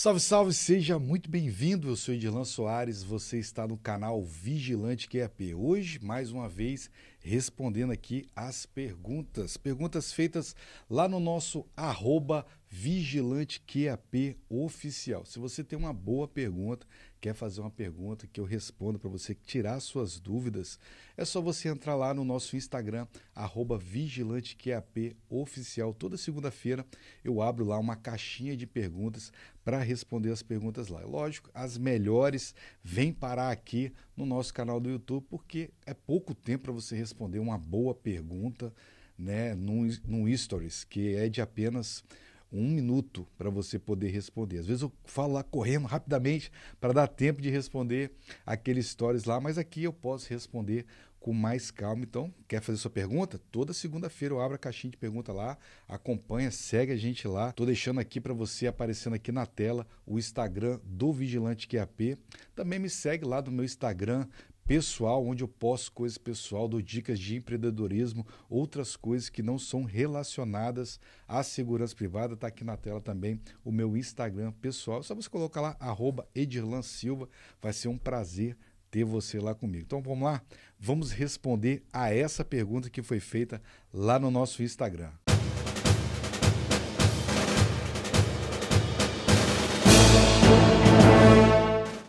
Salve, salve, seja muito bem-vindo. Eu sou Edilan Soares, você está no canal Vigilante QAP. Hoje, mais uma vez, respondendo aqui as perguntas. Perguntas feitas lá no nosso arroba Vigilante QAP Oficial. Se você tem uma boa pergunta, quer fazer uma pergunta que eu respondo para você, tirar suas dúvidas, é só você entrar lá no nosso Instagram, arroba Vigilante QAP Oficial. Toda segunda-feira eu abro lá uma caixinha de perguntas para responder as perguntas lá. Lógico, as melhores vêm parar aqui no nosso canal do YouTube, porque é pouco tempo para você responder uma boa pergunta né, num, no Stories, que é de apenas um minuto para você poder responder. Às vezes eu falo lá correndo rapidamente para dar tempo de responder aqueles stories lá, mas aqui eu posso responder com mais calma. Então, quer fazer sua pergunta? Toda segunda-feira eu abro a caixinha de pergunta lá, acompanha, segue a gente lá. Tô deixando aqui para você aparecendo aqui na tela o Instagram do Vigilante QAP. Também me segue lá do meu Instagram pessoal, onde eu posto coisas pessoal, dou dicas de empreendedorismo, outras coisas que não são relacionadas à segurança privada. Está aqui na tela também o meu Instagram pessoal. É só você colocar lá, arroba Edirlan Silva. Vai ser um prazer ter você lá comigo. Então vamos lá? Vamos responder a essa pergunta que foi feita lá no nosso Instagram.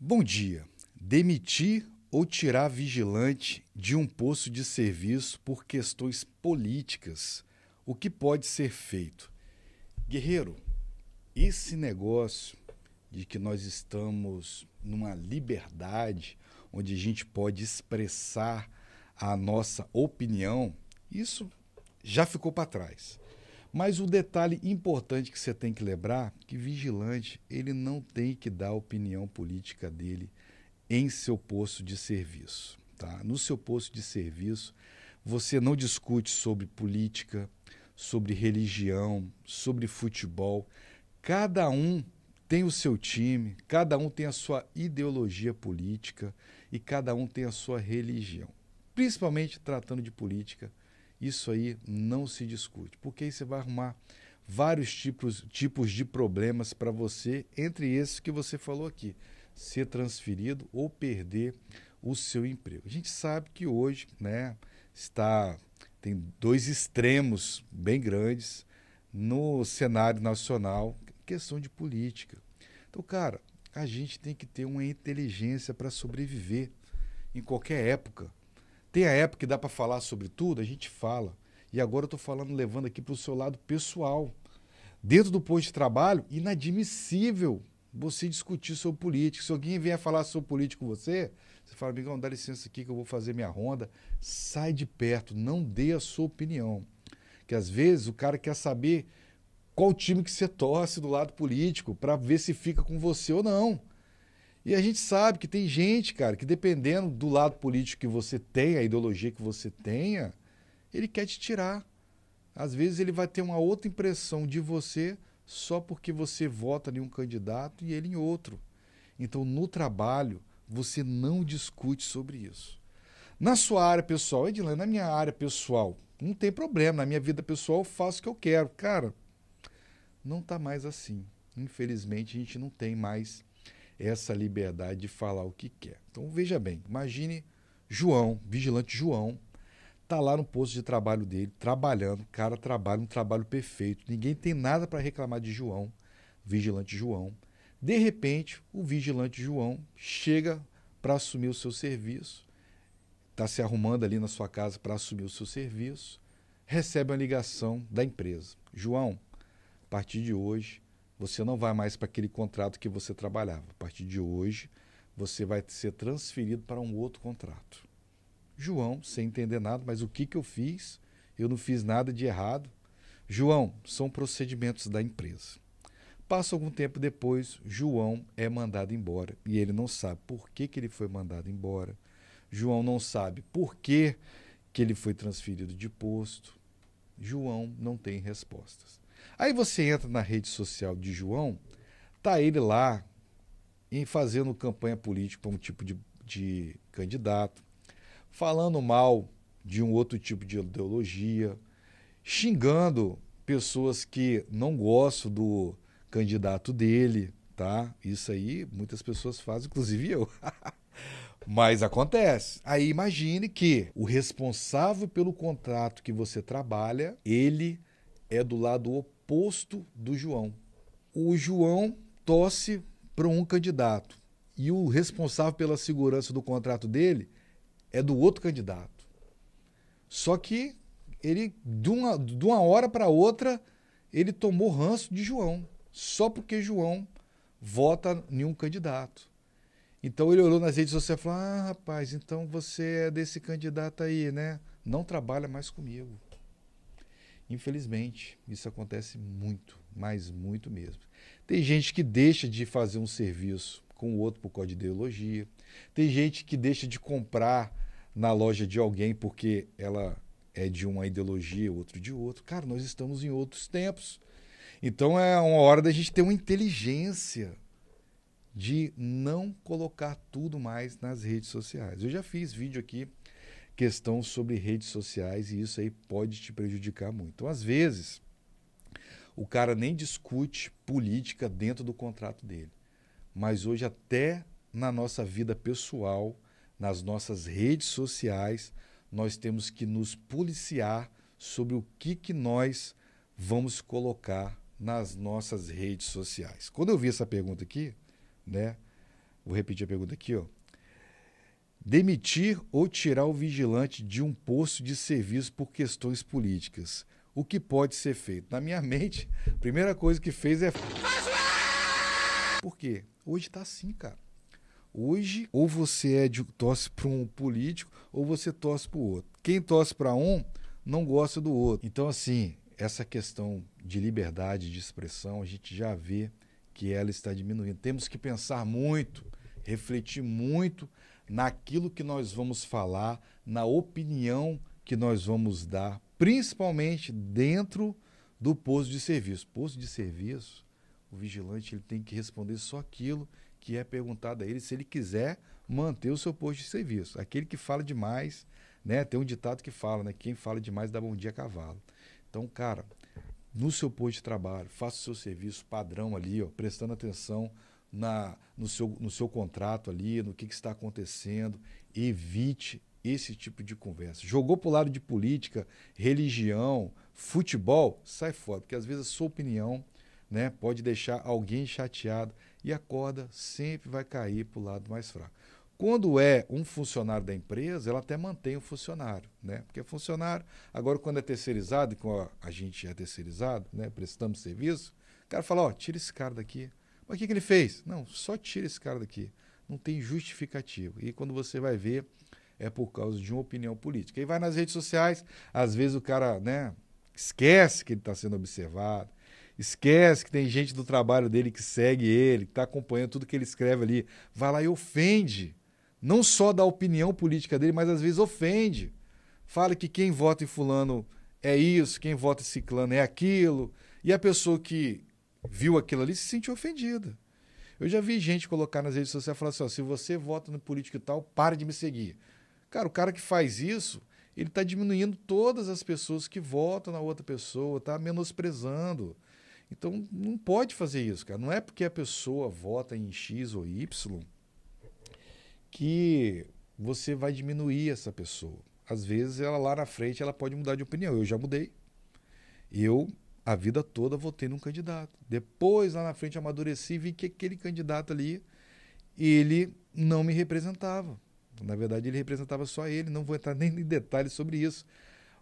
Bom dia. Demitir ou tirar vigilante de um posto de serviço por questões políticas. O que pode ser feito? Guerreiro, esse negócio de que nós estamos numa liberdade onde a gente pode expressar a nossa opinião, isso já ficou para trás. Mas o detalhe importante que você tem que lembrar, que vigilante, ele não tem que dar a opinião política dele em seu posto de serviço. Tá? No seu posto de serviço, você não discute sobre política, sobre religião, sobre futebol. Cada um tem o seu time, cada um tem a sua ideologia política e cada um tem a sua religião. Principalmente tratando de política, isso aí não se discute, porque aí você vai arrumar vários tipos, tipos de problemas para você, entre esses que você falou aqui ser transferido ou perder o seu emprego. A gente sabe que hoje, né, está tem dois extremos bem grandes no cenário nacional, questão de política. Então, cara, a gente tem que ter uma inteligência para sobreviver em qualquer época. Tem a época que dá para falar sobre tudo, a gente fala. E agora eu estou falando, levando aqui para o seu lado pessoal. Dentro do posto de trabalho, inadmissível você discutir sobre política. Se alguém vier falar sobre política com você, você fala, amigão, dá licença aqui que eu vou fazer minha ronda. Sai de perto, não dê a sua opinião. Que às vezes o cara quer saber qual time que você torce do lado político para ver se fica com você ou não. E a gente sabe que tem gente, cara, que dependendo do lado político que você tem, a ideologia que você tenha, ele quer te tirar. Às vezes ele vai ter uma outra impressão de você só porque você vota em um candidato e ele em outro. Então, no trabalho, você não discute sobre isso. Na sua área pessoal, Edilene, na minha área pessoal, não tem problema, na minha vida pessoal eu faço o que eu quero. Cara, não está mais assim. Infelizmente, a gente não tem mais essa liberdade de falar o que quer. Então, veja bem, imagine João, vigilante João, tá lá no posto de trabalho dele, trabalhando, o cara trabalha um trabalho perfeito, ninguém tem nada para reclamar de João, vigilante João. De repente, o vigilante João chega para assumir o seu serviço, está se arrumando ali na sua casa para assumir o seu serviço, recebe uma ligação da empresa. João, a partir de hoje, você não vai mais para aquele contrato que você trabalhava. A partir de hoje, você vai ser transferido para um outro contrato. João, sem entender nada, mas o que, que eu fiz? Eu não fiz nada de errado. João, são procedimentos da empresa. Passa algum tempo depois, João é mandado embora e ele não sabe por que, que ele foi mandado embora. João não sabe por que, que ele foi transferido de posto. João não tem respostas. Aí você entra na rede social de João, tá ele lá em fazendo campanha política para um tipo de, de candidato, falando mal de um outro tipo de ideologia, xingando pessoas que não gostam do candidato dele, tá? Isso aí muitas pessoas fazem, inclusive eu. Mas acontece. Aí imagine que o responsável pelo contrato que você trabalha, ele é do lado oposto do João. O João torce para um candidato e o responsável pela segurança do contrato dele é do outro candidato. Só que ele, de uma, de uma hora para outra, ele tomou ranço de João, só porque João vota em um candidato. Então ele olhou nas redes sociais e falou: Ah, rapaz, então você é desse candidato aí, né? Não trabalha mais comigo. Infelizmente, isso acontece muito, mas muito mesmo. Tem gente que deixa de fazer um serviço com o outro por causa de ideologia. Tem gente que deixa de comprar na loja de alguém porque ela é de uma ideologia, outro de outro. Cara, nós estamos em outros tempos. Então é uma hora da gente ter uma inteligência de não colocar tudo mais nas redes sociais. Eu já fiz vídeo aqui, questão sobre redes sociais, e isso aí pode te prejudicar muito. Então, às vezes, o cara nem discute política dentro do contrato dele mas hoje até na nossa vida pessoal, nas nossas redes sociais, nós temos que nos policiar sobre o que, que nós vamos colocar nas nossas redes sociais. Quando eu vi essa pergunta aqui, né? Vou repetir a pergunta aqui, ó. Demitir ou tirar o vigilante de um posto de serviço por questões políticas. O que pode ser feito? Na minha mente, a primeira coisa que fez é por quê? Hoje está assim, cara. Hoje, ou você é de, torce para um político, ou você torce para o outro. Quem torce para um não gosta do outro. Então, assim, essa questão de liberdade de expressão, a gente já vê que ela está diminuindo. Temos que pensar muito, refletir muito naquilo que nós vamos falar, na opinião que nós vamos dar, principalmente dentro do posto de serviço. Posto de serviço o vigilante ele tem que responder só aquilo que é perguntado a ele se ele quiser manter o seu posto de serviço. Aquele que fala demais, né? Tem um ditado que fala, né? Quem fala demais dá bom dia a cavalo. Então, cara, no seu posto de trabalho, faça o seu serviço padrão ali, ó, prestando atenção na, no, seu, no seu contrato ali, no que, que está acontecendo. Evite esse tipo de conversa. Jogou para o lado de política, religião, futebol, sai fora, porque às vezes a sua opinião né? Pode deixar alguém chateado e a corda sempre vai cair para o lado mais fraco. Quando é um funcionário da empresa, ela até mantém o funcionário, né? Porque é funcionário. Agora, quando é terceirizado, e a gente é terceirizado, né? Prestamos serviço, o cara fala, ó, tira esse cara daqui. Mas o que, que ele fez? Não, só tira esse cara daqui. Não tem justificativo. E quando você vai ver, é por causa de uma opinião política. E vai nas redes sociais, às vezes o cara, né? Esquece que ele está sendo observado, Esquece que tem gente do trabalho dele que segue ele, que está acompanhando tudo que ele escreve ali. Vai lá e ofende. Não só da opinião política dele, mas às vezes ofende. Fala que quem vota em fulano é isso, quem vota em ciclano é aquilo. E a pessoa que viu aquilo ali se sentiu ofendida. Eu já vi gente colocar nas redes sociais e falar assim: ó, se você vota no político e tal, pare de me seguir. Cara, o cara que faz isso, ele está diminuindo todas as pessoas que votam na outra pessoa, está menosprezando. Então, não pode fazer isso, cara. Não é porque a pessoa vota em X ou Y que você vai diminuir essa pessoa. Às vezes, ela lá na frente, ela pode mudar de opinião. Eu já mudei. Eu, a vida toda, votei num candidato. Depois, lá na frente, amadureci e vi que aquele candidato ali, ele não me representava. Na verdade, ele representava só ele. Não vou entrar nem em detalhes sobre isso.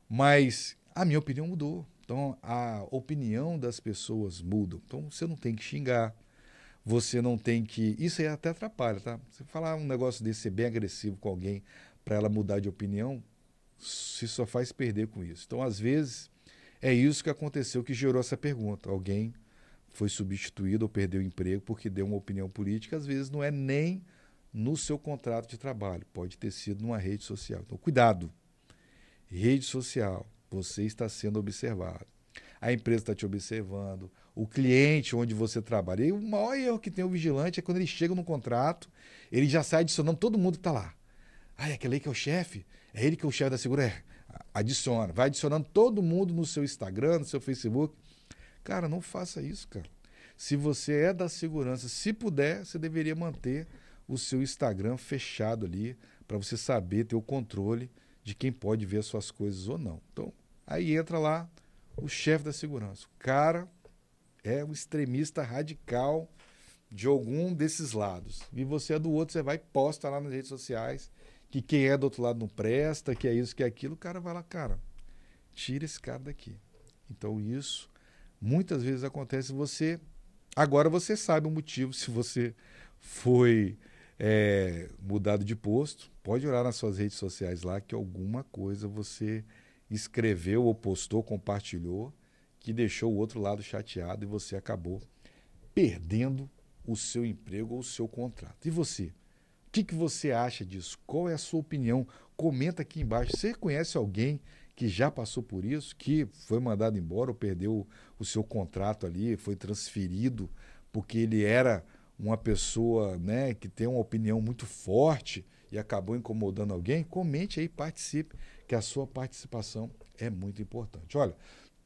Mas a minha opinião mudou. Então a opinião das pessoas muda. Então você não tem que xingar, você não tem que. Isso aí até atrapalha, tá? Você falar um negócio desse, ser bem agressivo com alguém para ela mudar de opinião, se só faz perder com isso. Então às vezes é isso que aconteceu que gerou essa pergunta. Alguém foi substituído ou perdeu o emprego porque deu uma opinião política, às vezes não é nem no seu contrato de trabalho, pode ter sido numa rede social. Então, cuidado. Rede social, você está sendo observado. A empresa está te observando, o cliente onde você trabalha. E o maior erro que tem o vigilante é quando ele chega no contrato, ele já sai adicionando todo mundo que está lá. Ah, é aquele aí que é o chefe? É ele que é o chefe da segurança? É. Adiciona. Vai adicionando todo mundo no seu Instagram, no seu Facebook. Cara, não faça isso, cara. Se você é da segurança, se puder, você deveria manter o seu Instagram fechado ali para você saber ter o controle de quem pode ver as suas coisas ou não. Então, aí entra lá o chefe da segurança. O cara é um extremista radical de algum desses lados. E você é do outro, você vai e posta lá nas redes sociais que quem é do outro lado não presta, que é isso, que é aquilo. O cara vai lá, cara, tira esse cara daqui. Então, isso muitas vezes acontece. Você agora você sabe o motivo se você foi é, mudado de posto. Pode olhar nas suas redes sociais lá que alguma coisa você escreveu ou postou, compartilhou, que deixou o outro lado chateado e você acabou perdendo o seu emprego ou o seu contrato. E você? O que, que você acha disso? Qual é a sua opinião? Comenta aqui embaixo. Você conhece alguém que já passou por isso, que foi mandado embora ou perdeu o seu contrato ali, foi transferido porque ele era uma pessoa né, que tem uma opinião muito forte e acabou incomodando alguém, comente aí, participe, que a sua participação é muito importante. Olha,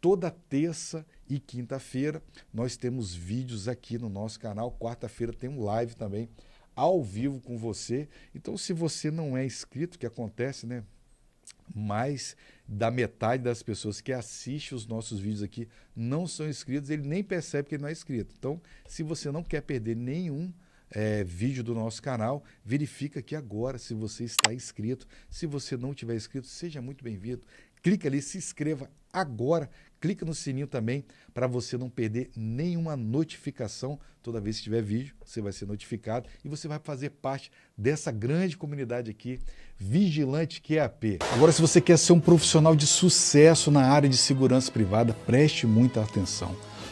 toda terça e quinta-feira nós temos vídeos aqui no nosso canal, quarta-feira tem um live também ao vivo com você. Então, se você não é inscrito, que acontece, né? mais da metade das pessoas que assiste os nossos vídeos aqui não são inscritos, ele nem percebe que ele não é inscrito. Então, se você não quer perder nenhum é, vídeo do nosso canal, verifica aqui agora se você está inscrito. Se você não tiver inscrito, seja muito bem-vindo clica ali, se inscreva agora, clica no sininho também para você não perder nenhuma notificação. Toda vez que tiver vídeo, você vai ser notificado e você vai fazer parte dessa grande comunidade aqui, Vigilante QAP. Agora, se você quer ser um profissional de sucesso na área de segurança privada, preste muita atenção.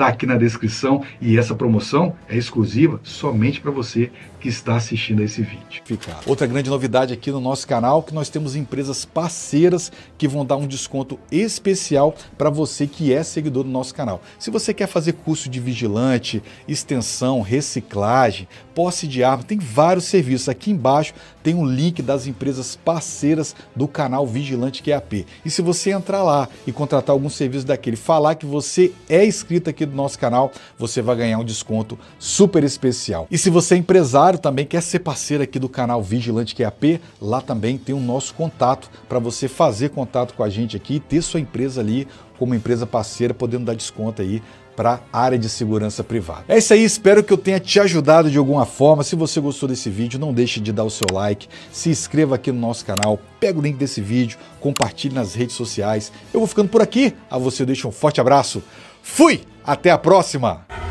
está aqui na descrição e essa promoção é exclusiva somente para você que está assistindo a esse vídeo. Outra grande novidade aqui no nosso canal que nós temos empresas parceiras que vão dar um desconto especial para você que é seguidor do nosso canal. Se você quer fazer curso de vigilante, extensão, reciclagem, posse de arma, tem vários serviços. Aqui embaixo tem um link das empresas parceiras do canal Vigilante QAP. E se você entrar lá e contratar algum serviço daquele, falar que você é inscrito aqui do nosso canal, você vai ganhar um desconto super especial. E se você é empresário também, quer ser parceiro aqui do canal Vigilante QAP, lá também tem o nosso contato para você fazer contato com a gente aqui e ter sua empresa ali como empresa parceira, podendo dar desconto aí para a área de segurança privada. É isso aí, espero que eu tenha te ajudado de alguma forma. Se você gostou desse vídeo, não deixe de dar o seu like, se inscreva aqui no nosso canal, pega o link desse vídeo, compartilhe nas redes sociais. Eu vou ficando por aqui, a você deixo um forte abraço, fui, até a próxima!